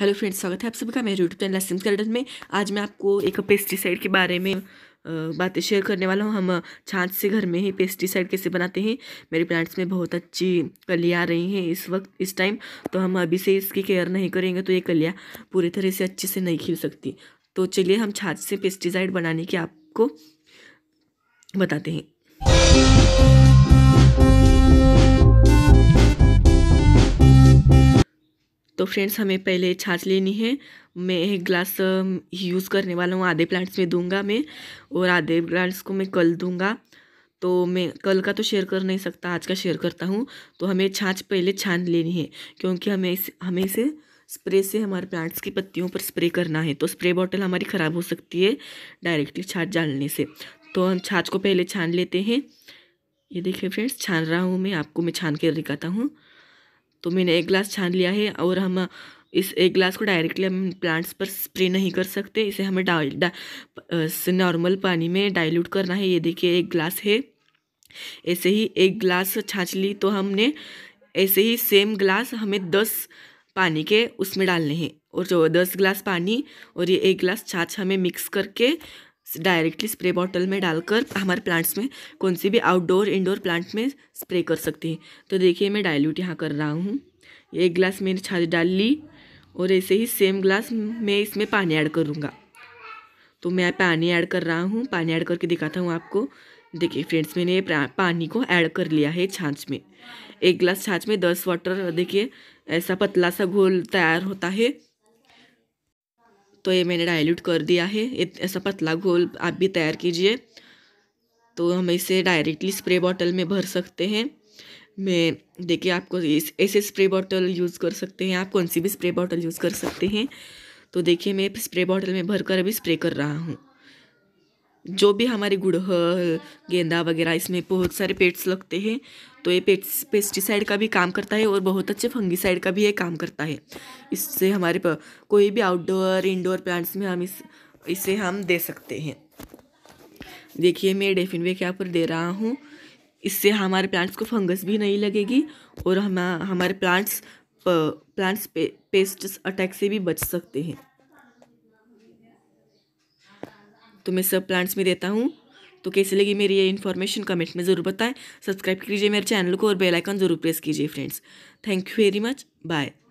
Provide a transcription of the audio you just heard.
hello friends स्वागत है आप सभी का मेरे यूट्यूब चैनल सिम्स गार्डन में आज मैं आपको एक पेस्टिसाइड के बारे में बातें शेयर करने वाला हूँ हम छाछ से घर में ही पेस्टिसाइड कैसे बनाते हैं मेरे प्लांट्स में बहुत अच्छी कलियाँ आ रही हैं इस वक्त इस टाइम तो हम अभी से इसकी केयर नहीं करेंगे तो ये कलियाँ पूरी तरह से अच्छे से नहीं खिल सकती तो चलिए हम छाछ से पेस्टिसाइड बनाने की आपको बताते हैं तो फ्रेंड्स हमें पहले छाछ लेनी है मैं एक ग्लास यूज़ करने वाला हूँ आधे प्लांट्स में दूंगा मैं और आधे प्लांट्स को मैं कल दूंगा तो मैं कल का तो शेयर कर नहीं सकता आज का शेयर करता हूँ तो हमें छाछ पहले छान लेनी है क्योंकि हमें इस हमें इसे स्प्रे से हमारे प्लांट्स की पत्तियों पर स्प्रे करना है तो स्प्रे बॉटल हमारी ख़राब हो सकती है डायरेक्टली छाछ डालने से तो हम छाछ को पहले छान लेते हैं ये देखिए फ्रेंड्स छान रहा हूँ मैं आपको मैं छान कर दिखाता हूँ तो मैंने एक ग्लास छान लिया है और हम इस एक ग्लास को डायरेक्टली हम प्लांट्स पर स्प्रे नहीं कर सकते इसे हमें डा नॉर्मल पानी में डाइल्यूट करना है ये देखिए एक ग्लास है ऐसे ही एक ग्लास छाछ ली तो हमने ऐसे ही सेम ग्लास हमें दस पानी के उसमें डालने हैं और जो दस ग्लास पानी और ये एक ग्लास छाछ हमें मिक्स करके डायरेक्टली स्प्रे बॉटल में डालकर हमारे प्लांट्स में कौन सी भी आउटडोर इंडोर प्लांट में स्प्रे कर सकते हैं तो देखिए मैं डायल्यूट यहाँ कर रहा हूँ एक ग्लास मैंने छाछ डाल ली और ऐसे ही सेम ग्लास मैं इसमें पानी ऐड करूँगा तो मैं पानी ऐड कर रहा हूँ पानी ऐड करके दिखाता हूँ आपको देखिए फ्रेंड्स मैंने पानी को ऐड कर लिया है छाछ में एक ग्लास छाछ में दस वाटर देखिए ऐसा पतला सा घोल तैयार होता है तो ये मैंने डायल्यूट कर दिया है ऐसा पतला घोल आप भी तैयार कीजिए तो हम इसे डायरेक्टली स्प्रे बॉटल में भर सकते हैं मैं देखिए आपको इस ऐसे स्प्रे बॉटल यूज़ कर सकते हैं आप कौन सी भी स्प्रे बॉटल यूज़ कर सकते हैं तो देखिए मैं स्प्रे बॉटल में भर कर अभी स्प्रे कर रहा हूँ जो भी हमारे गुड़हल गेंदा वगैरह इसमें बहुत सारे पेट्स लगते हैं तो ये पेट्स पेस्टिसाइड का भी काम करता है और बहुत अच्छे फंगिसाइड का भी ये काम करता है इससे हमारे कोई भी आउटडोर इंडोर प्लांट्स में हम इस इसे हम दे सकते हैं देखिए मैं डेफिन वे क्या पर दे रहा हूँ इससे हमारे प्लांट्स को फंगस भी नहीं लगेगी और हम हमारे प्लांट्स प्लांट्स पे, पेस्ट अटैक से भी बच सकते हैं तो मैं सब प्लांट्स में देता हूँ तो कैसे लगी मेरी ये इन्फॉर्मेशन कमेंट में ज़रूर बताएं सब्सक्राइब कीजिए मेरे चैनल को और बेल आइकन ज़रूर प्रेस कीजिए friends thank you very much bye